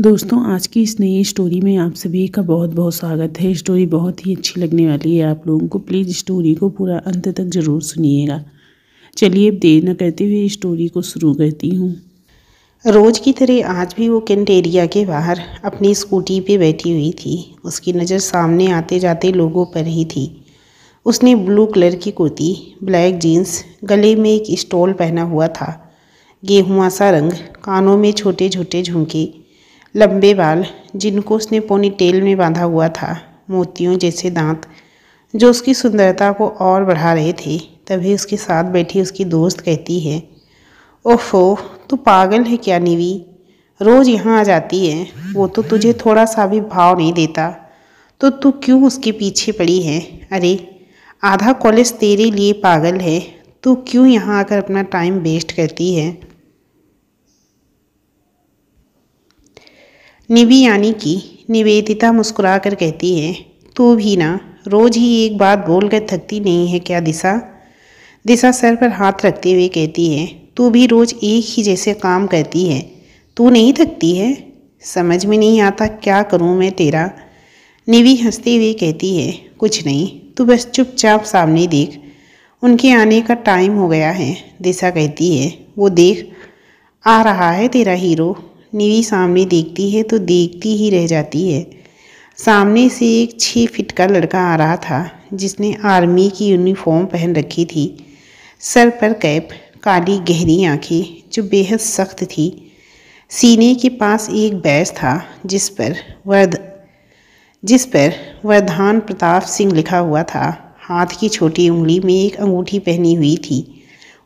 दोस्तों आज की इस नई स्टोरी में आप सभी का बहुत बहुत स्वागत है स्टोरी बहुत ही अच्छी लगने वाली है आप लोगों को प्लीज़ स्टोरी को पूरा अंत तक ज़रूर सुनिएगा चलिए अब देर न करते हुए स्टोरी को शुरू करती हूँ रोज़ की तरह आज भी वो कैंटेरिया के बाहर अपनी स्कूटी पे बैठी हुई थी उसकी नज़र सामने आते जाते लोगों पर ही थी उसने ब्लू कलर की कुर्ती ब्लैक जीन्स गले में एक स्टॉल पहना हुआ था गेहुआ सा रंग कानों में छोटे छोटे झुमके लंबे बाल जिनको उसने पोनी टेल में बांधा हुआ था मोतियों जैसे दांत जो उसकी सुंदरता को और बढ़ा रहे थे तभी उसके साथ बैठी उसकी दोस्त कहती है ओफो तू पागल है क्या निवी रोज़ यहाँ आ जाती है वो तो तुझे थोड़ा सा भी भाव नहीं देता तो तू क्यों उसके पीछे पड़ी है अरे आधा कॉलेज तेरे लिए पागल है तू क्यों यहाँ आकर अपना टाइम वेस्ट करती है निवी यानी कि निवेदिता मुस्कुरा कर कहती है तू भी ना रोज ही एक बात बोल कर थकती नहीं है क्या दिशा दिशा सर पर हाथ रखते हुए कहती है तू भी रोज एक ही जैसे काम करती है तू नहीं थकती है समझ में नहीं आता क्या करूँ मैं तेरा निवी हंसते हुए कहती है कुछ नहीं तू बस चुपचाप सामने देख उनके आने का टाइम हो गया है दिशा कहती है वो देख आ रहा है तेरा हीरो निवि सामने देखती है तो देखती ही रह जाती है सामने से एक छः फिट का लड़का आ रहा था जिसने आर्मी की यूनिफॉर्म पहन रखी थी सर पर कैप काली गहरी आंखें जो बेहद सख्त थी सीने के पास एक बैज था जिस पर वर्द जिस पर वरधान प्रताप सिंह लिखा हुआ था हाथ की छोटी उंगली में एक अंगूठी पहनी हुई थी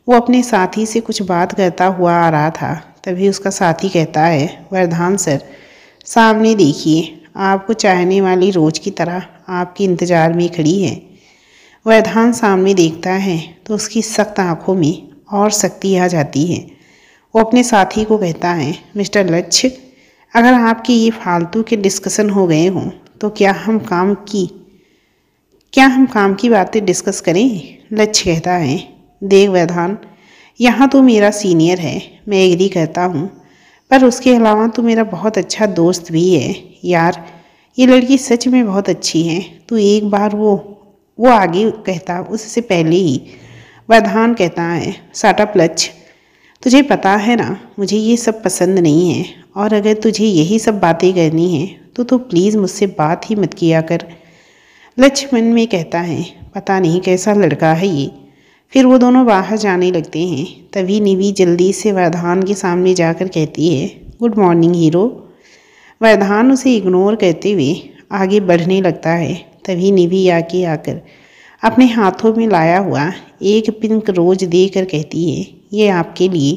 वो अपने साथी से कुछ बात करता हुआ आ रहा था तभी उसका साथी कहता है वरदान सर सामने देखिए आपको चाहने वाली रोज की तरह आपके इंतज़ार में खड़ी है वरदान सामने देखता है तो उसकी सख्त आंखों में और सख्ती आ जाती है वो अपने साथी को कहता है मिस्टर लच्छ अगर आपके ये फालतू के डिस्कशन हो गए हों तो क्या हम काम की क्या हम काम की बातें डिस्कस करें लच्छ कहता है देख वैधान यहाँ तू मेरा सीनियर है मैं एग्री करता हूँ पर उसके अलावा तू मेरा बहुत अच्छा दोस्त भी है यार ये लड़की सच में बहुत अच्छी है तू एक बार वो वो आगे कहता उससे पहले ही वधान कहता है साटा प्लच तुझे पता है ना मुझे ये सब पसंद नहीं है और अगर तुझे यही सब बातें करनी हैं तो तू प्लीज़ मुझसे बात ही मत किया कर लक्ष्मण में कहता है पता नहीं कैसा लड़का है ये फिर वो दोनों बाहर जाने लगते हैं तभी निवी जल्दी से वरधान के सामने जाकर कहती है गुड मॉर्निंग हीरो वरधान उसे इग्नोर करते हुए आगे बढ़ने लगता है तभी निवी आके आकर अपने हाथों में लाया हुआ एक पिंक रोज देकर कहती है ये आपके लिए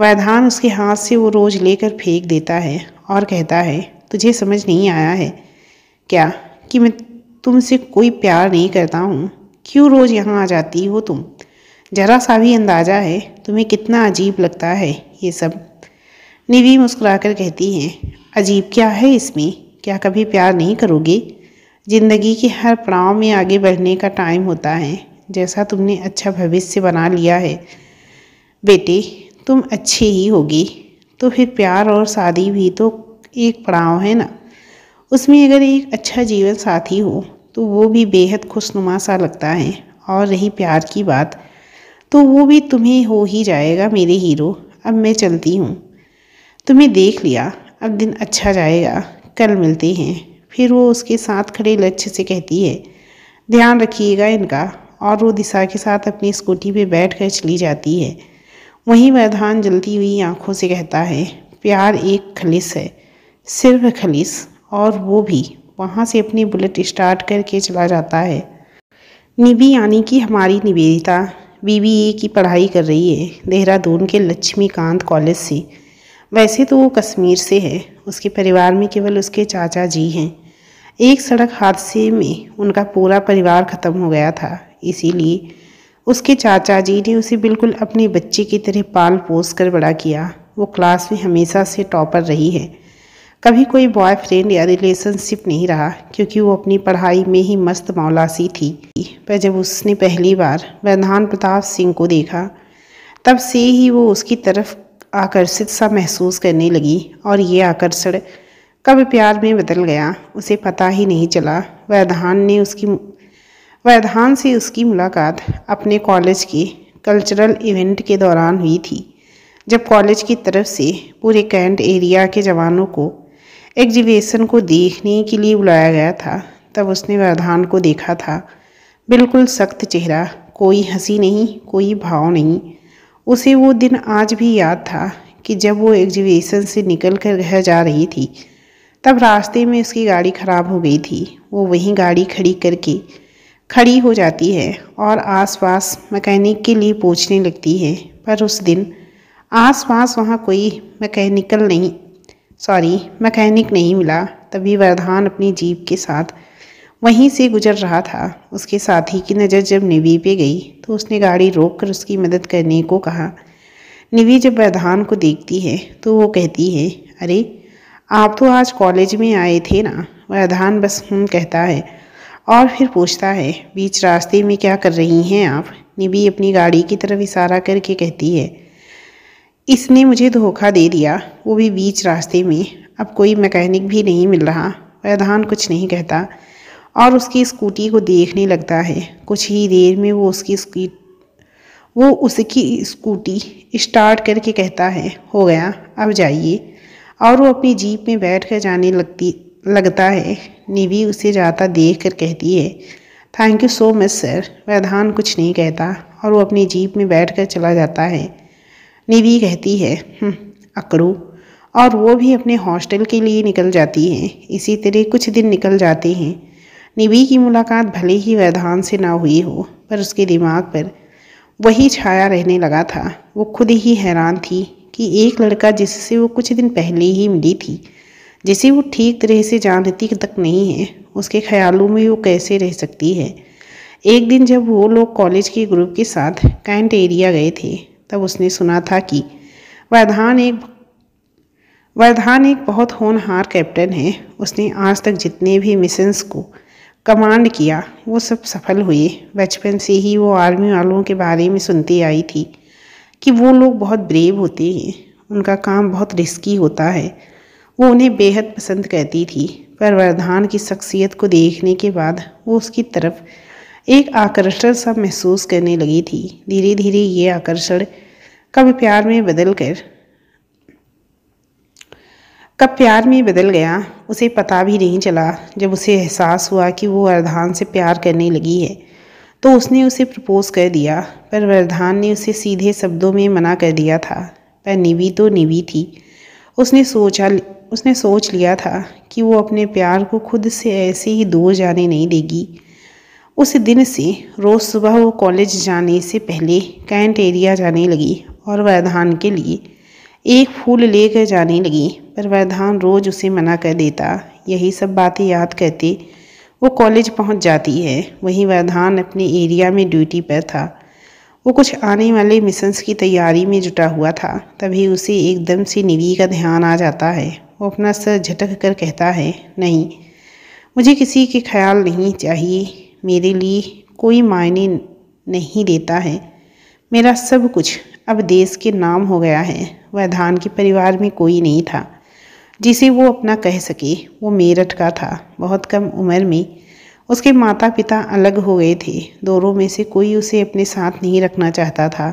वैधान उसके हाथ से वो रोज लेकर फेंक देता है और कहता है तुझे समझ नहीं आया है क्या कि मैं तुमसे कोई प्यार नहीं करता हूँ क्यों रोज़ यहाँ आ जाती हो तुम जरा सा भी अंदाज़ा है तुम्हें कितना अजीब लगता है ये सब निवी मुस्कुराकर कहती हैं अजीब क्या है इसमें क्या कभी प्यार नहीं करोगे ज़िंदगी के हर पड़ाव में आगे बढ़ने का टाइम होता है जैसा तुमने अच्छा भविष्य बना लिया है बेटे तुम अच्छे ही होगी तो फिर प्यार और शादी भी तो एक पड़ाव है ना उसमें अगर एक अच्छा जीवन साथी हो तो वो भी बेहद खुशनुमा सा लगता है और रही प्यार की बात तो वो भी तुम्हें हो ही जाएगा मेरे हीरो अब मैं चलती हूँ तुम्हें देख लिया अब दिन अच्छा जाएगा कल मिलते हैं फिर वो उसके साथ खड़े लक्ष्य से कहती है ध्यान रखिएगा इनका और वो दिशा के साथ अपनी स्कूटी पे बैठ कर चली जाती है वहीं वैधान जलती हुई आंखों से कहता है प्यार एक खलिस है सिर्फ खलिस और वो भी वहाँ से अपनी बुलेट स्टार्ट करके चला जाता है निवी यानी कि हमारी निवेदिता बी की पढ़ाई कर रही है देहरादून के लक्ष्मीकांत कॉलेज से वैसे तो वो कश्मीर से है उसके परिवार में केवल उसके चाचा जी हैं एक सड़क हादसे में उनका पूरा परिवार ख़त्म हो गया था इसीलिए उसके चाचा जी ने उसे बिल्कुल अपने बच्चे की तरह पाल पोस कर बड़ा किया वो क्लास में हमेशा से टॉपर रही है कभी कोई बॉयफ्रेंड या रिलेशनशिप नहीं रहा क्योंकि वो अपनी पढ़ाई में ही मस्त मौलासी थी पर जब उसने पहली बार वैधान प्रताप सिंह को देखा तब से ही वो उसकी तरफ आकर्षित सा महसूस करने लगी और ये आकर्षण कब प्यार में बदल गया उसे पता ही नहीं चला वैधान ने उसकी वैधान से उसकी मुलाकात अपने कॉलेज के कल्चरल इवेंट के दौरान हुई थी जब कॉलेज की तरफ से पूरे कैंट एरिया के जवानों को एग्जीबिशन को देखने के लिए बुलाया गया था तब उसने वरदान को देखा था बिल्कुल सख्त चेहरा कोई हंसी नहीं कोई भाव नहीं उसे वो दिन आज भी याद था कि जब वो एग्जीबिशन से निकल कर घर जा रही थी तब रास्ते में उसकी गाड़ी ख़राब हो गई थी वो वहीं गाड़ी खड़ी करके खड़ी हो जाती है और आसपास मैकेनिक के लिए पूछने लगती है पर उस दिन आसपास वहाँ कोई मैकेनिकल नहीं सॉरी मैकेनिक नहीं मिला तभी वरधान अपनी जीप के साथ वहीं से गुजर रहा था उसके साथी की नज़र जब निवी पे गई तो उसने गाड़ी रोककर उसकी मदद करने को कहा निवी जब वरधान को देखती है तो वो कहती है अरे आप तो आज कॉलेज में आए थे ना वरधान बस हम कहता है और फिर पूछता है बीच रास्ते में क्या कर रही हैं आप निवी अपनी गाड़ी की तरफ इशारा करके कहती है इसने मुझे धोखा दे दिया वो भी बीच रास्ते में अब कोई मैकेनिक भी नहीं मिल रहा वैधान कुछ नहीं कहता और उसकी स्कूटी को देखने लगता है कुछ ही देर में वो उसकी स्की वो उसकी स्कूटी स्टार्ट करके कहता है हो गया अब जाइए और वो अपनी जीप में बैठ कर जाने लगती लगता है निवी उसे जाता देख कर कहती है thank you so much sir Vaidhan कुछ नहीं कहता और वो अपनी जीप में बैठ कर चला जाता है निवी कहती है हम्म, अकड़ू और वो भी अपने हॉस्टल के लिए निकल जाती है इसी तरह कुछ दिन निकल जाते हैं निवी की मुलाकात भले ही वैधान से ना हुई हो पर उसके दिमाग पर वही छाया रहने लगा था वो खुद ही हैरान थी कि एक लड़का जिससे वो कुछ दिन पहले ही मिली थी जिसे वो ठीक तरह से जानती तक नहीं है उसके ख्यालों में वो कैसे रह सकती है एक दिन जब वो लोग कॉलेज के ग्रुप के साथ कैंट एरिया गए थे तब उसने सुना था कि वरधान एक वरधान एक बहुत होनहार कैप्टन है उसने आज तक जितने भी मिशंस को कमांड किया वो सब सफल हुए बचपन से ही वो आर्मी वालों के बारे में सुनती आई थी कि वो लोग बहुत ब्रेव होते हैं उनका काम बहुत रिस्की होता है वो उन्हें बेहद पसंद करती थी पर वरधान की शख्सियत को देखने के बाद वो उसकी तरफ एक आकर्षण सा महसूस करने लगी थी धीरे धीरे ये आकर्षण कब प्यार में बदल कर कब प्यार में बदल गया उसे पता भी नहीं चला जब उसे एहसास हुआ कि वो वरदान से प्यार करने लगी है तो उसने उसे प्रपोज़ कर दिया पर वरदान ने उसे सीधे शब्दों में मना कर दिया था पर निवी तो निवी थी उसने सोचा उसने सोच लिया था कि वो अपने प्यार को खुद से ऐसे ही दूर जाने नहीं देगी उस दिन से रोज़ सुबह वो कॉलेज जाने से पहले कैंट एरिया जाने लगी और वैधान के लिए एक फूल लेकर जाने लगी पर वैधान रोज़ उसे मना कर देता यही सब बातें याद करते वो कॉलेज पहुंच जाती है वहीं वैधान अपने एरिया में ड्यूटी पर था वो कुछ आने वाले मिशंस की तैयारी में जुटा हुआ था तभी उसे एकदम से निवी का ध्यान आ जाता है वो अपना सर झटक कर कहता है नहीं मुझे किसी के ख्याल नहीं चाहिए मेरे लिए कोई मायने नहीं देता है मेरा सब कुछ अब देश के नाम हो गया है वह धान के परिवार में कोई नहीं था जिसे वो अपना कह सके वो मेरठ का था बहुत कम उम्र में उसके माता पिता अलग हो गए थे दोनों में से कोई उसे अपने साथ नहीं रखना चाहता था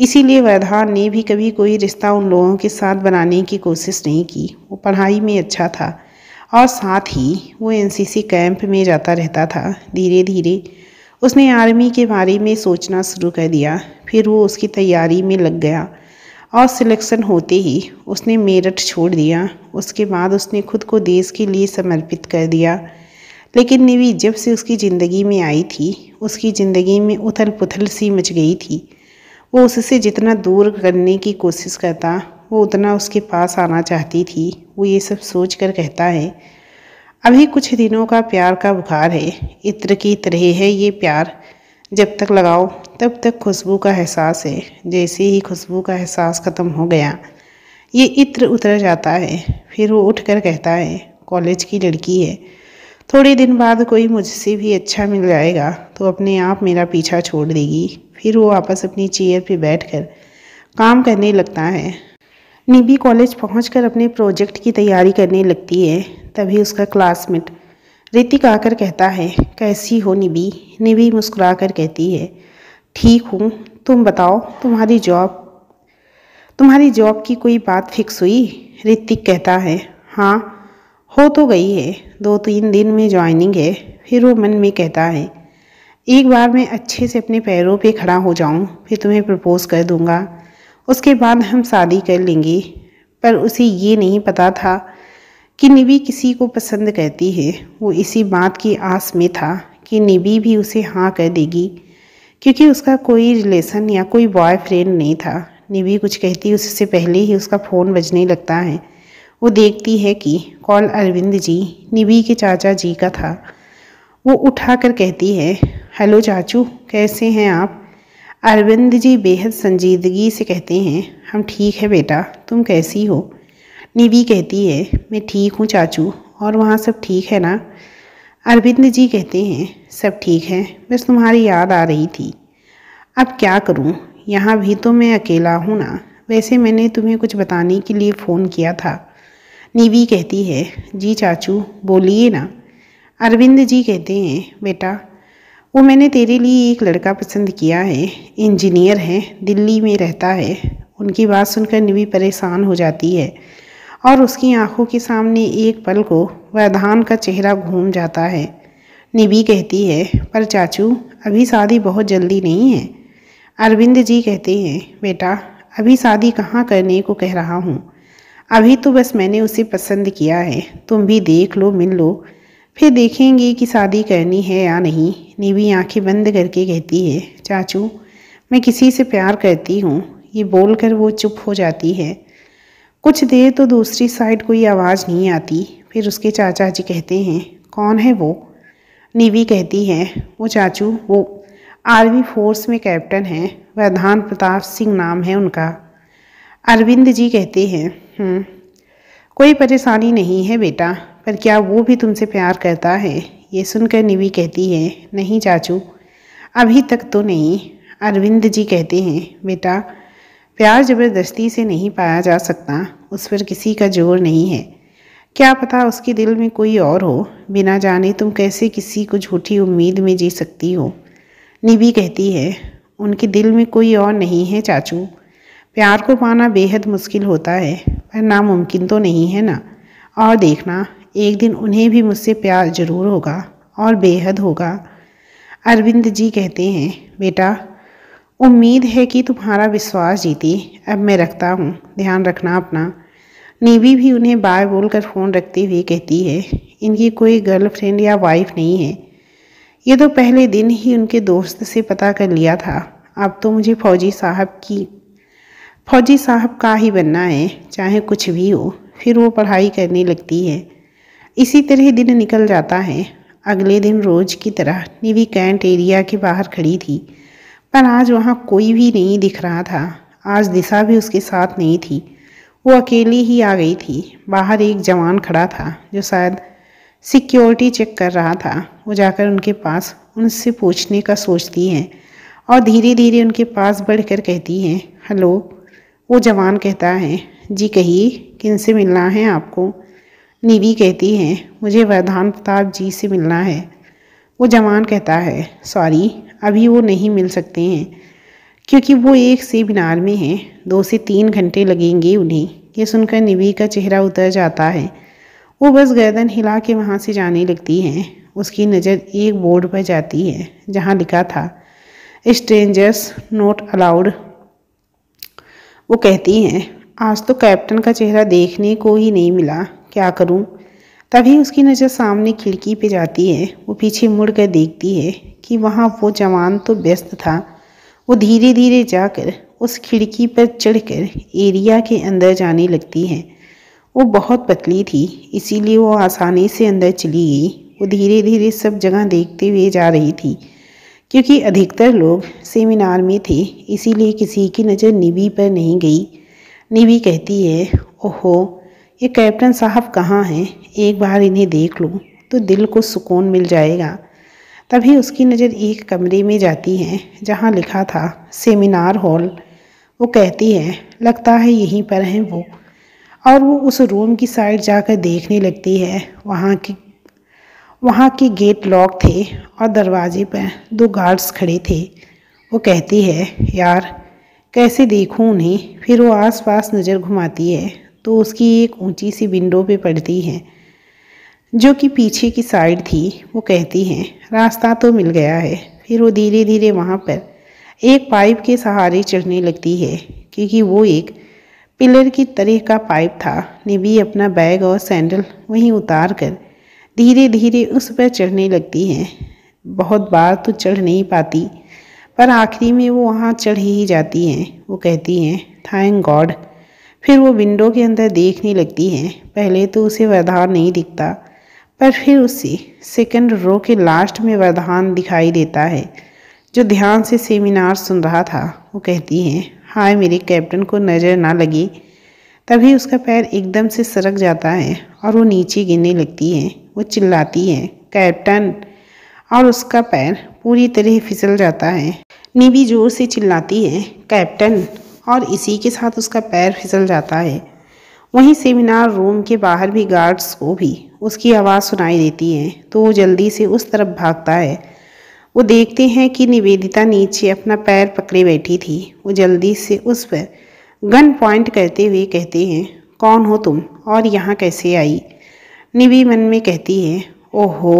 इसीलिए वैधान ने भी कभी कोई रिश्ता उन लोगों के साथ बनाने की कोशिश नहीं की वो पढ़ाई में अच्छा था और साथ ही वो एनसीसी कैंप में जाता रहता था धीरे धीरे उसने आर्मी के बारे में सोचना शुरू कर दिया फिर वो उसकी तैयारी में लग गया और सिलेक्शन होते ही उसने मेरठ छोड़ दिया उसके बाद उसने खुद को देश के लिए समर्पित कर दिया लेकिन निवी जब से उसकी ज़िंदगी में आई थी उसकी ज़िंदगी में उथल पुथल सी मच गई थी वो उससे जितना दूर करने की कोशिश करता वो उतना उसके पास आना चाहती थी वो ये सब सोच कर कहता है अभी कुछ दिनों का प्यार का बुखार है इत्र की तरह है ये प्यार जब तक लगाओ तब तक खुशबू का एहसास है जैसे ही खुशबू का एहसास ख़त्म हो गया ये इत्र उतर जाता है फिर वो उठ कर कहता है कॉलेज की लड़की है थोड़े दिन बाद कोई मुझसे भी अच्छा मिल जाएगा तो अपने आप मेरा पीछा छोड़ देगी फिर वो वापस अपनी चेयर पे बैठकर काम करने लगता है निबी कॉलेज पहुंचकर अपने प्रोजेक्ट की तैयारी करने लगती है तभी उसका क्लासमेट ऋतिक आकर कहता है कैसी हो निबी निबी मुस्कुरा कर कहती है ठीक हूँ तुम बताओ तुम्हारी जॉब तुम्हारी जॉब की कोई बात फिक्स हुई ऋतिक कहता है हाँ हो तो गई है दो तीन दिन में ज्वाइनिंग है फिर वो मन में कहता है एक बार मैं अच्छे से अपने पैरों पे खड़ा हो जाऊँ फिर तुम्हें प्रपोज़ कर दूँगा उसके बाद हम शादी कर लेंगे पर उसे ये नहीं पता था कि निबी किसी को पसंद करती है वो इसी बात की आस में था कि निबी भी उसे हाँ कर देगी क्योंकि उसका कोई रिलेशन या कोई बॉयफ्रेंड नहीं था निबी कुछ कहती उससे पहले ही उसका फ़ोन बजने लगता है वो देखती है कि कॉल अरविंद जी निबी के चाचा जी का था वो उठा कर कहती है हेलो चाचू कैसे हैं आप अरविंद जी बेहद संजीदगी से कहते हैं हम ठीक है बेटा तुम कैसी हो निवी कहती है मैं ठीक हूँ चाचू और वहाँ सब ठीक है ना अरविंद जी कहते हैं सब ठीक है बस तुम्हारी याद आ रही थी अब क्या करूँ यहाँ भी तो मैं अकेला हूँ ना वैसे मैंने तुम्हें कुछ बताने के लिए फ़ोन किया था निवी कहती है जी चाचू बोलिए ना अरविंद जी कहते हैं बेटा वो मैंने तेरे लिए एक लड़का पसंद किया है इंजीनियर है दिल्ली में रहता है उनकी बात सुनकर निवी परेशान हो जाती है और उसकी आंखों के सामने एक पल को वैधान का चेहरा घूम जाता है निवी कहती है पर चाचू अभी शादी बहुत जल्दी नहीं है अरविंद जी कहते हैं बेटा अभी शादी कहाँ करने को कह रहा हूँ अभी तो बस मैंने उसे पसंद किया है तुम भी देख लो मिल लो फिर देखेंगे कि शादी करनी है या नहीं नीवी आंखें बंद करके कहती है चाचू मैं किसी से प्यार करती हूँ ये बोलकर वो चुप हो जाती है कुछ देर तो दूसरी साइड कोई आवाज़ नहीं आती फिर उसके चाचा जी कहते हैं कौन है वो नीवी कहती है वो चाचू वो आर्मी फोर्स में कैप्टन है वैधान प्रताप सिंह नाम है उनका अरविंद जी कहते हैं हम्म, कोई परेशानी नहीं है बेटा पर क्या वो भी तुमसे प्यार करता है ये सुनकर निवी कहती है नहीं चाचू अभी तक तो नहीं अरविंद जी कहते हैं बेटा प्यार ज़बरदस्ती से नहीं पाया जा सकता उस पर किसी का जोर नहीं है क्या पता उसके दिल में कोई और हो बिना जाने तुम कैसे किसी को झूठी उम्मीद में जी सकती हो निवी कहती है उनके दिल में कोई और नहीं है चाचू प्यार को पाना बेहद मुश्किल होता है पर नामुमकिन तो नहीं है ना और देखना एक दिन उन्हें भी मुझसे प्यार जरूर होगा और बेहद होगा अरविंद जी कहते हैं बेटा उम्मीद है कि तुम्हारा विश्वास जीती अब मैं रखता हूँ ध्यान रखना अपना नेवी भी उन्हें बाय बोल कर फ़ोन रखते हुए कहती है इनकी कोई गर्लफ्रेंड या वाइफ नहीं है ये तो पहले दिन ही उनके दोस्त से पता कर लिया था अब तो मुझे फौजी साहब की फौजी साहब का ही बनना है चाहे कुछ भी हो फिर वो पढ़ाई करने लगती है इसी तरह दिन निकल जाता है अगले दिन रोज की तरह निवी कैंट एरिया के बाहर खड़ी थी पर आज वहाँ कोई भी नहीं दिख रहा था आज दिशा भी उसके साथ नहीं थी वो अकेली ही आ गई थी बाहर एक जवान खड़ा था जो शायद सिक्योरिटी चेक कर रहा था वो जाकर उनके पास उनसे पूछने का सोचती हैं और धीरे धीरे उनके पास बढ़कर कहती हैं हेलो वो जवान कहता है जी कहिए किन से मिलना है आपको नीवी कहती है मुझे वरदान प्रताप जी से मिलना है वो जवान कहता है सॉरी अभी वो नहीं मिल सकते हैं क्योंकि वो एक से मीनार में हैं दो से तीन घंटे लगेंगे उन्हें ये सुनकर निवी का चेहरा उतर जाता है वो बस गर्दन हिला के वहाँ से जाने लगती हैं उसकी नज़र एक बोर्ड पर जाती है जहाँ लिखा था स्ट्रेंजर्स नोट अलाउड वो कहती हैं आज तो कैप्टन का चेहरा देखने को ही नहीं मिला क्या करूं? तभी उसकी नज़र सामने खिड़की पे जाती है वो पीछे मुड़ कर देखती है कि वहाँ वो जवान तो व्यस्त था वो धीरे धीरे जाकर उस खिड़की पर चढ़कर एरिया के अंदर जाने लगती है वो बहुत पतली थी इसीलिए वो आसानी से अंदर चली गई वो धीरे धीरे सब जगह देखते हुए जा रही थी क्योंकि अधिकतर लोग सेमिनार में थे इसीलिए किसी की नज़र निवी पर नहीं गई निवी कहती है ओहो ये कैप्टन साहब कहाँ हैं एक बार इन्हें देख लूँ तो दिल को सुकून मिल जाएगा तभी उसकी नज़र एक कमरे में जाती है जहाँ लिखा था सेमिनार हॉल वो कहती है लगता है यहीं पर हैं वो और वो उस रूम की साइड जाकर देखने लगती है वहाँ की वहाँ के गेट लॉक थे और दरवाजे पर दो गार्ड्स खड़े थे वो कहती है यार कैसे देखूँ उन्हें फिर वो आसपास नज़र घुमाती है तो उसकी एक ऊंची सी विंडो पे पड़ती है जो कि पीछे की साइड थी वो कहती हैं रास्ता तो मिल गया है फिर वो धीरे धीरे वहाँ पर एक पाइप के सहारे चढ़ने लगती है क्योंकि वो एक पिलर की तरह का पाइप था निबी अपना बैग और सैंडल वहीं उतार कर धीरे धीरे उस पर चढ़ने लगती हैं बहुत बार तो चढ़ नहीं पाती पर आखिरी में वो वहाँ चढ़ ही जाती हैं वो कहती हैं थैंक गॉड फिर वो विंडो के अंदर देखने लगती है पहले तो उसे वरदान नहीं दिखता पर फिर उसे सेकंड रो के लास्ट में वरदान दिखाई देता है जो ध्यान से सेमिनार सुन रहा था वो कहती है हाय मेरे कैप्टन को नज़र ना लगी तभी उसका पैर एकदम से सरक जाता है और वो नीचे गिरने लगती है वो चिल्लाती है कैप्टन और उसका पैर पूरी तरह फिसल जाता है नीबी जोर से चिल्लाती है कैप्टन और इसी के साथ उसका पैर फिसल जाता है वहीं सेमिनार रूम के बाहर भी गार्ड्स को भी उसकी आवाज़ सुनाई देती है तो वो जल्दी से उस तरफ भागता है वो देखते हैं कि निवेदिता नीचे अपना पैर पकड़े बैठी थी वो जल्दी से उस पर गन पॉइंट करते हुए कहते हैं कौन हो तुम और यहाँ कैसे आई निवी मन में कहती है ओहो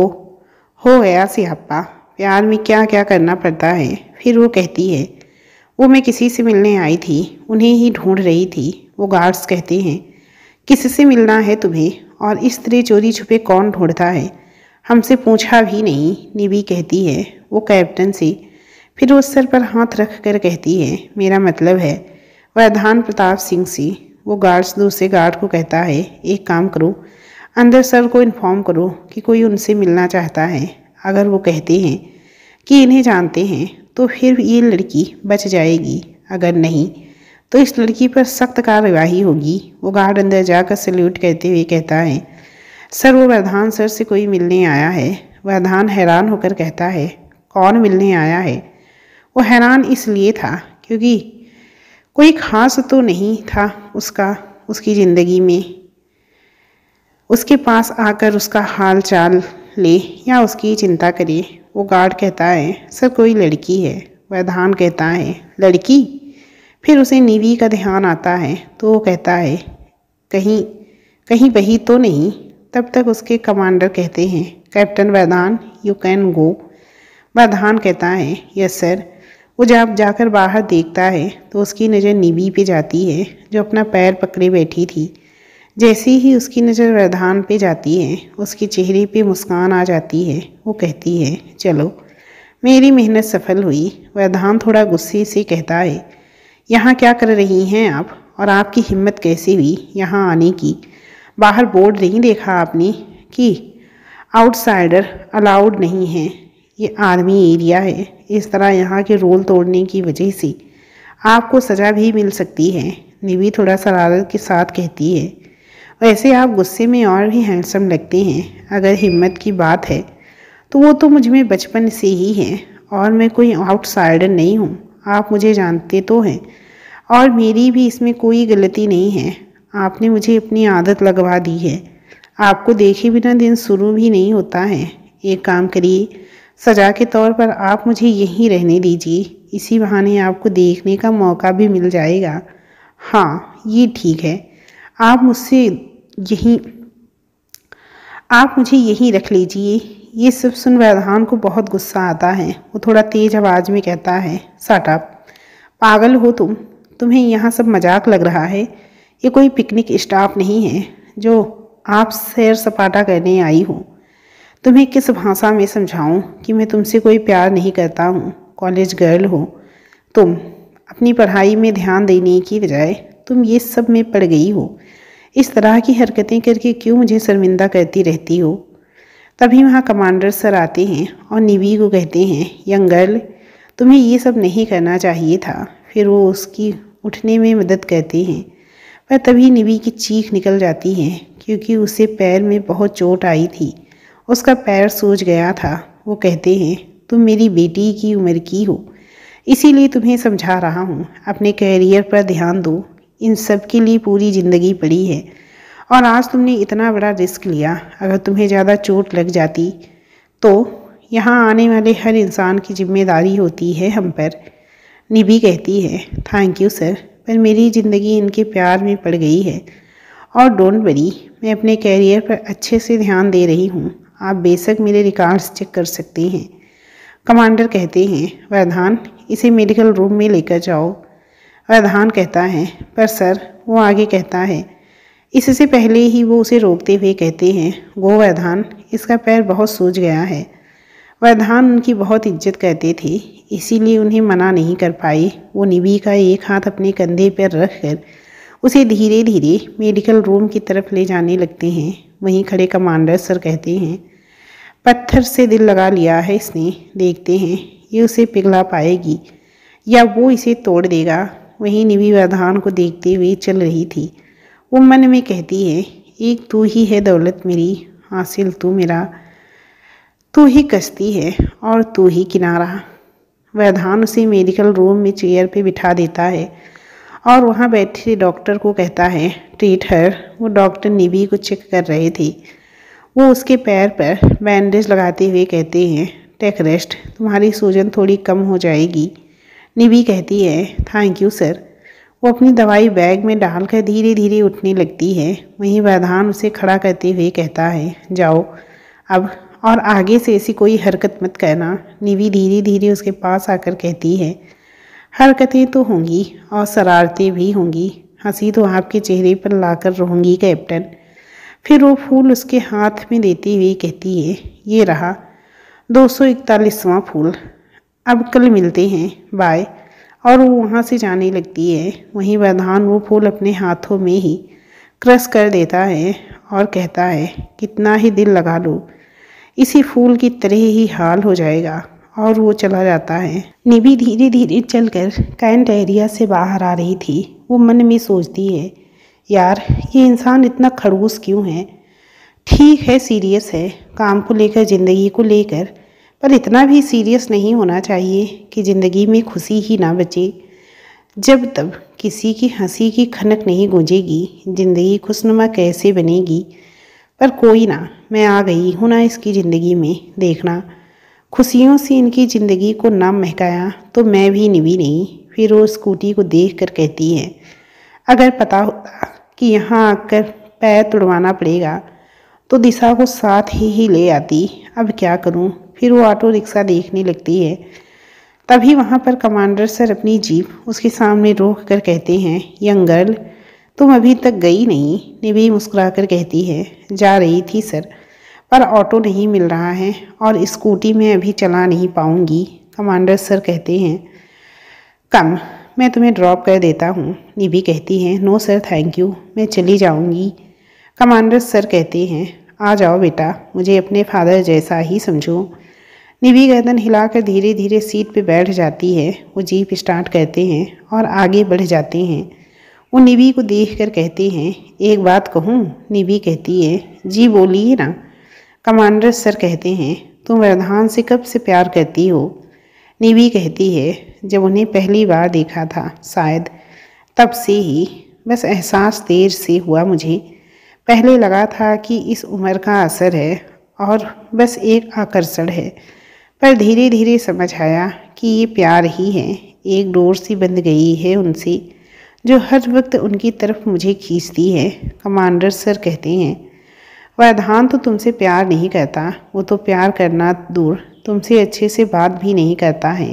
हो गया सियापा प्यार में क्या क्या करना पड़ता है फिर वो कहती है वो मैं किसी से मिलने आई थी उन्हें ही ढूंढ रही थी वो गार्ड्स कहते हैं किससे मिलना है तुम्हें और इस तरह चोरी छुपे कौन ढूंढता है हमसे पूछा भी नहीं निबी कहती है वो कैप्टन से फिर उस सर पर हाथ रख कर कहती है मेरा मतलब है वरधान प्रताप सिंह से वो गार्ड्स दूसरे गार्ड को कहता है एक काम करो अंदर सर को इन्फॉर्म करो कि कोई उनसे मिलना चाहता है अगर वो कहते हैं कि इन्हें जानते हैं तो फिर ये लड़की बच जाएगी अगर नहीं तो इस लड़की पर सख्त कार्रवाई होगी वो गार्ड अंदर जाकर सल्यूट कहते हुए कहता है सर वो वरधान सर से कोई मिलने आया है वरधान हैरान होकर कहता है कौन मिलने आया है वो हैरान इसलिए था क्योंकि कोई ख़ास तो नहीं था उसका उसकी ज़िंदगी में उसके पास आकर उसका हाल चाल ले या उसकी चिंता करे वो गार्ड कहता है सर कोई लड़की है वैधान कहता है लड़की फिर उसे नीवी का ध्यान आता है तो वो कहता है कहीं कहीं वही तो नहीं तब तक उसके कमांडर कहते हैं captain Vaidan you can go Vaidhan कहता है यस सर वो जब जाकर बाहर देखता है तो उसकी नज़र नीवी पे जाती है जो अपना पैर पकड़े बैठी थी जैसे ही उसकी नज़र वरदान पे जाती है उसके चेहरे पे मुस्कान आ जाती है वो कहती है चलो मेरी मेहनत सफल हुई वरदान थोड़ा गुस्से से कहता है यहाँ क्या कर रही हैं आप और आपकी हिम्मत कैसे हुई यहाँ आने की बाहर बोर्ड नहीं देखा आपने कि आउटसाइडर अलाउड नहीं है ये आर्मी एरिया है इस तरह यहाँ के रोल तोड़ने की वजह से आपको सज़ा भी मिल सकती है निवी थोड़ा शरारत के साथ कहती है वैसे आप गुस्से में और भी हैंडसम लगते हैं अगर हिम्मत की बात है तो वो तो मुझ में बचपन से ही है और मैं कोई आउटसाइडर नहीं हूँ आप मुझे जानते तो हैं और मेरी भी इसमें कोई गलती नहीं है आपने मुझे अपनी आदत लगवा दी है आपको देखे बिना दिन शुरू भी नहीं होता है एक काम करिए सजा के तौर पर आप मुझे यहीं रहने दीजिए इसी बहाने आपको देखने का मौका भी मिल जाएगा हाँ ये ठीक है आप मुझसे यहीं आप मुझे यहीं रख लीजिए ये सब सुन वैधान को बहुत गुस्सा आता है वो थोड़ा तेज आवाज़ में कहता है साटा पागल हो तुम तुम्हें यहाँ सब मजाक लग रहा है ये कोई पिकनिक स्टाफ नहीं है जो आप सैर सपाटा करने आई हो तुम्हें किस भाषा में समझाऊं कि मैं तुमसे कोई प्यार नहीं करता हूँ कॉलेज गर्ल हो तुम अपनी पढ़ाई में ध्यान देने की बजाय तुम ये सब में पड़ गई हो इस तरह की हरकतें करके क्यों मुझे शर्मिंदा करती रहती हो तभी वहाँ कमांडर सर आते हैं और निवी को कहते हैं यंग गर्ल तुम्हें ये सब नहीं करना चाहिए था फिर वो उसकी उठने में मदद करते हैं पर तभी निवी की चीख निकल जाती है क्योंकि उसे पैर में बहुत चोट आई थी उसका पैर सूज गया था वो कहते हैं तुम मेरी बेटी की उम्र की हो इसीलिए तुम्हें समझा रहा हूँ अपने कैरियर पर ध्यान दो इन सब के लिए पूरी ज़िंदगी पड़ी है और आज तुमने इतना बड़ा रिस्क लिया अगर तुम्हें ज़्यादा चोट लग जाती तो यहाँ आने वाले हर इंसान की जिम्मेदारी होती है हम पर निबी कहती है थैंक यू सर पर मेरी ज़िंदगी इनके प्यार में पड़ गई है और डोंट वरी मैं अपने कैरियर पर अच्छे से ध्यान दे रही हूँ आप बेशक मेरे रिकॉर्ड्स चेक कर सकते हैं कमांडर कहते हैं वरधान इसे मेडिकल रूम में लेकर जाओ अरधान कहता है पर सर वो आगे कहता है इससे पहले ही वो उसे रोकते हुए कहते हैं गोवर्धान इसका पैर बहुत सूज गया है वरधान उनकी बहुत इज्जत करते थे इसीलिए उन्हें मना नहीं कर पाई वो निबी का एक हाथ अपने कंधे पर रख कर उसे धीरे धीरे मेडिकल रूम की तरफ ले जाने लगते हैं वहीं खड़े कमांडर सर कहते हैं पत्थर से दिल लगा लिया है इसने देखते हैं ये उसे पिघला पाएगी या वो इसे तोड़ देगा वहीं निवी व्यवधान को देखते हुए चल रही थी वो मन में कहती है एक तू ही है दौलत मेरी हासिल तू मेरा तू ही कश्ती है और तू ही किनारा वैधान उसे मेडिकल रूम में चेयर पे बिठा देता है और वहाँ बैठे डॉक्टर को कहता है ट्रीट हर वो डॉक्टर निवी को चेक कर रहे थे वो उसके पैर पर बैंडेज लगाते हुए कहते हैं टेक रेस्ट तुम्हारी सूजन थोड़ी कम हो जाएगी निवी कहती है थैंक यू सर वो अपनी दवाई बैग में डालकर धीरे धीरे उठने लगती है वहीं वैधान उसे खड़ा करते हुए कहता है जाओ अब और आगे से ऐसी कोई हरकत मत करना निवी धीरे धीरे उसके पास आकर कहती है हरकतें तो होंगी और शरारतें भी होंगी हंसी तो आपके चेहरे पर लाकर रहूँगी कैप्टन फिर वो फूल उसके हाथ में देती हुई कहती है ये रहा दो सौ इकतालीसवां फूल अब कल मिलते हैं बाय और वो वहाँ से जाने लगती है वहीं वधान वो फूल अपने हाथों में ही क्रस कर देता है और कहता है कितना ही दिल लगा लो इसी फूल की तरह ही हाल हो जाएगा और वो चला जाता है निबी धीरे धीरे चलकर कैंट एरिया से बाहर आ रही थी वो मन में सोचती है यार ये इंसान इतना खड़ूस क्यों है ठीक है सीरियस है काम को लेकर ज़िंदगी को लेकर पर इतना भी सीरियस नहीं होना चाहिए कि ज़िंदगी में खुशी ही ना बचे जब तब किसी की हंसी की खनक नहीं गूंजेगी ज़िंदगी खुशनुमा कैसे बनेगी पर कोई ना मैं आ गई हूँ ना इसकी ज़िंदगी में देखना खुशियों से इनकी ज़िंदगी को ना महकाया तो मैं भी निभी नहीं फिर वो स्कूटी को देख कर कहती है अगर पता होता कि यहाँ आकर पैर तुड़वाना पड़ेगा तो दिशा को साथ ही ही ले आती अब क्या करूँ फिर वो ऑटो रिक्शा देखने लगती है तभी वहाँ पर कमांडर सर अपनी जीप उसके सामने रोक कर कहते हैं यंग गर्ल तुम अभी तक गई नहीं निबी मुस्कुरा कर कहती है जा रही थी सर पर ऑटो नहीं मिल रहा है और स्कूटी में अभी चला नहीं पाऊँगी कमांडर सर कहते हैं कम मैं तुम्हें ड्रॉप कर देता हूँ निबी कहती है नो सर थैंक यू मैं चली जाऊँगी कमांडर सर कहते हैं आ जाओ बेटा मुझे अपने फादर जैसा ही समझो निवि गर्दन हिलाकर धीरे धीरे सीट पर बैठ जाती है वो जीप स्टार्ट करते हैं और आगे बढ़ जाते हैं वो निवि को देख कर कहते हैं एक बात कहूँ निवि कहती है जी बोलिए ना कमांडर सर कहते हैं तुम वरदान से कब से प्यार करती हो निवि कहती है जब उन्हें पहली बार देखा था शायद तब से ही बस एहसास देर से हुआ मुझे पहले लगा था कि इस उम्र का असर है और बस एक आकर्षण है पर धीरे धीरे समझ आया कि ये प्यार ही है एक डोर सी बंद गई है उनसे जो हर वक्त उनकी तरफ मुझे खींचती है कमांडर सर कहते हैं वरधान तो तुमसे प्यार नहीं करता वो तो प्यार करना दूर तुमसे अच्छे से बात भी नहीं करता है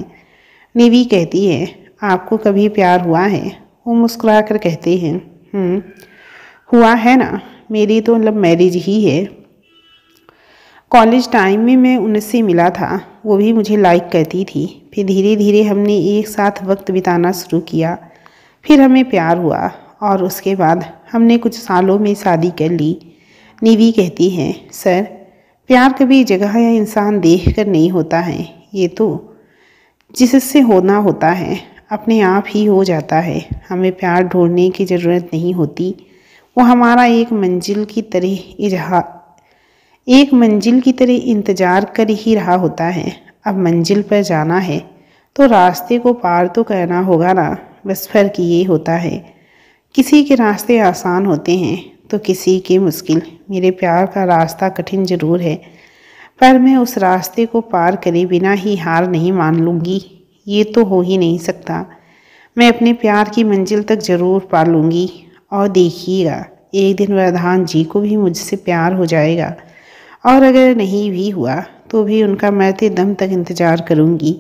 निवी कहती है आपको कभी प्यार हुआ है वो मुस्कुरा कर कहते हैं हम्म, हुआ है ना मेरी तो लव मतलब मैरिज ही है कॉलेज टाइम में मैं उनसे मिला था वो भी मुझे लाइक करती थी फिर धीरे धीरे हमने एक साथ वक्त बिताना शुरू किया फिर हमें प्यार हुआ और उसके बाद हमने कुछ सालों में शादी कर ली निवी कहती हैं सर प्यार कभी जगह या इंसान देख कर नहीं होता है ये तो जिससे होना होता है अपने आप ही हो जाता है हमें प्यार ढूंढने की ज़रूरत नहीं होती वो हमारा एक मंजिल की तरह इजहा एक मंजिल की तरह इंतज़ार कर ही रहा होता है अब मंजिल पर जाना है तो रास्ते को पार तो करना होगा ना बस फ़र्क ये होता है किसी के रास्ते आसान होते हैं तो किसी के मुश्किल मेरे प्यार का रास्ता कठिन ज़रूर है पर मैं उस रास्ते को पार करे बिना ही हार नहीं मान लूँगी ये तो हो ही नहीं सकता मैं अपने प्यार की मंजिल तक ज़रूर पा लूँगी और देखिएगा एक दिन वरदान जी को भी मुझसे प्यार हो जाएगा और अगर नहीं भी हुआ तो भी उनका मरते तो दम तक इंतज़ार करूंगी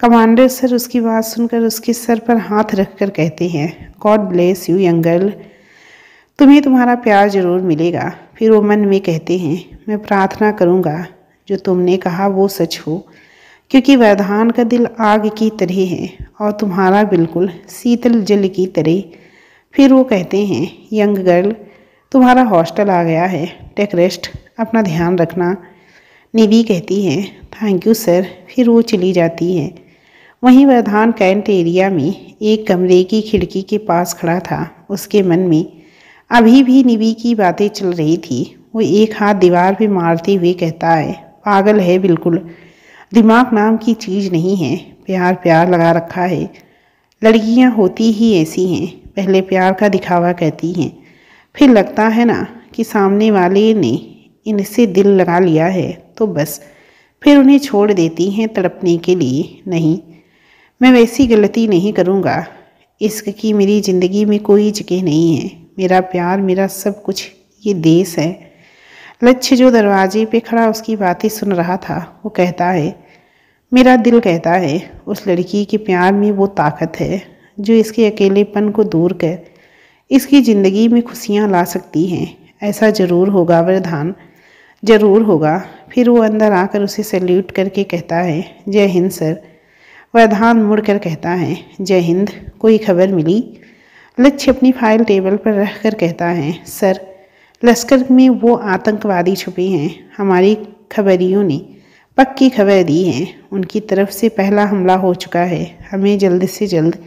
कमांडर सर उसकी बात सुनकर उसके सर पर हाथ रखकर कहते हैं God bless you young girl तुम्हें तुम्हारा प्यार ज़रूर मिलेगा फिर वो मन में कहते हैं मैं प्रार्थना करूँगा जो तुमने कहा वो सच हो क्योंकि वरदान का दिल आग की तरह है और तुम्हारा बिल्कुल शीतल जल की तरह फिर वो कहते हैं यंग गर्ल तुम्हारा हॉस्टल आ गया है टेक रेस्ट अपना ध्यान रखना निवी कहती है थैंक यू सर फिर वो चली जाती है वहीं वह धान कैंट एरिया में एक कमरे की खिड़की के पास खड़ा था उसके मन में अभी भी निवी की बातें चल रही थी वो एक हाथ दीवार पे मारते हुए कहता है पागल है बिल्कुल दिमाग नाम की चीज़ नहीं है प्यार प्यार लगा रखा है लड़कियां होती ही ऐसी हैं पहले प्यार का दिखावा कहती हैं फिर लगता है ना कि सामने वाले ने इनसे दिल लगा लिया है तो बस फिर उन्हें छोड़ देती हैं तड़पने के लिए नहीं मैं वैसी गलती नहीं करूँगा इश्क की मेरी ज़िंदगी में कोई जगह नहीं है मेरा प्यार मेरा सब कुछ ये देश है लक्ष्य जो दरवाजे पे खड़ा उसकी बातें सुन रहा था वो कहता है मेरा दिल कहता है उस लड़की के प्यार में वो ताकत है जो इसके अकेलेपन को दूर कर इसकी ज़िंदगी में खुशियाँ ला सकती हैं ऐसा ज़रूर होगा वरधान ज़रूर होगा फिर वो अंदर आकर उसे सैल्यूट करके कहता है जय हिंद सर मुड़ मुड़कर कहता है जय हिंद कोई खबर मिली लच्छ अपनी फाइल टेबल पर रख कर कहता है सर लश्कर में वो आतंकवादी छुपे हैं हमारी खबरियों ने पक्की खबर दी है उनकी तरफ से पहला हमला हो चुका है हमें जल्द से जल्द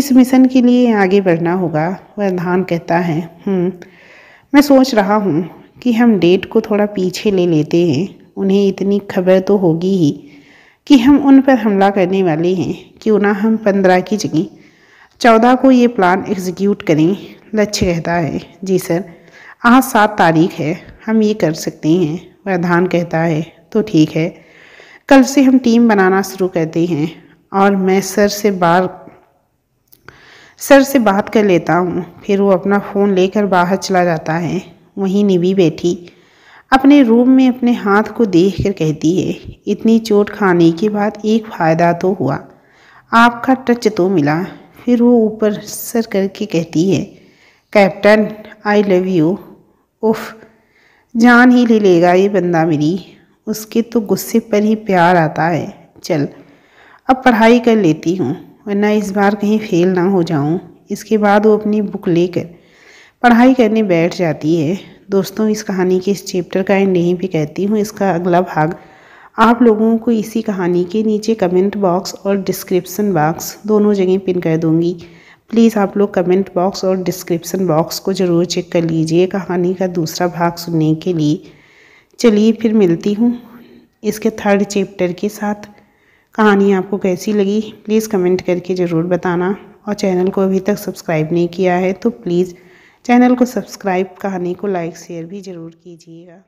इस मिशन के लिए आगे बढ़ना होगा वह धान कहता है हम्म, मैं सोच रहा हूँ कि हम डेट को थोड़ा पीछे ले लेते हैं उन्हें इतनी खबर तो होगी ही कि हम उन पर हमला करने वाले हैं क्यों ना हम पंद्रह की जगह चौदह को ये प्लान एग्जीक्यूट करें लक्ष्य कहता है जी सर आज सात तारीख है हम ये कर सकते हैं वरदान कहता है तो ठीक है कल से हम टीम बनाना शुरू करते हैं और मैं सर से बार सर से बात कर लेता हूँ फिर वो अपना फ़ोन लेकर बाहर चला जाता है वहीं निवी बैठी अपने रूम में अपने हाथ को देख कर कहती है इतनी चोट खाने के बाद एक फ़ायदा तो हुआ आपका टच तो मिला फिर वो ऊपर सर करके कहती है कैप्टन आई लव यू उफ जान ही ले लेगा ये बंदा मेरी उसके तो गुस्से पर ही प्यार आता है चल अब पढ़ाई कर लेती हूँ वरना इस बार कहीं फेल ना हो जाऊँ इसके बाद वो अपनी बुक लेकर पढ़ाई करने बैठ जाती है दोस्तों इस कहानी के इस चैप्टर का एंड यहीं पे कहती हूँ इसका अगला भाग आप लोगों को इसी कहानी के नीचे कमेंट बॉक्स और डिस्क्रिप्सन बॉक्स दोनों जगह पिन कर दूँगी प्लीज़ आप लोग कमेंट बॉक्स और डिस्क्रिप्सन बॉक्स को ज़रूर चेक कर लीजिए कहानी का दूसरा भाग सुनने के लिए चलिए फिर मिलती हूँ इसके थर्ड चैप्टर के साथ कहानी आपको कैसी लगी प्लीज़ कमेंट करके ज़रूर बताना और चैनल को अभी तक सब्सक्राइब नहीं किया है तो प्लीज़ चैनल को सब्सक्राइब कहानी को लाइक शेयर भी ज़रूर कीजिएगा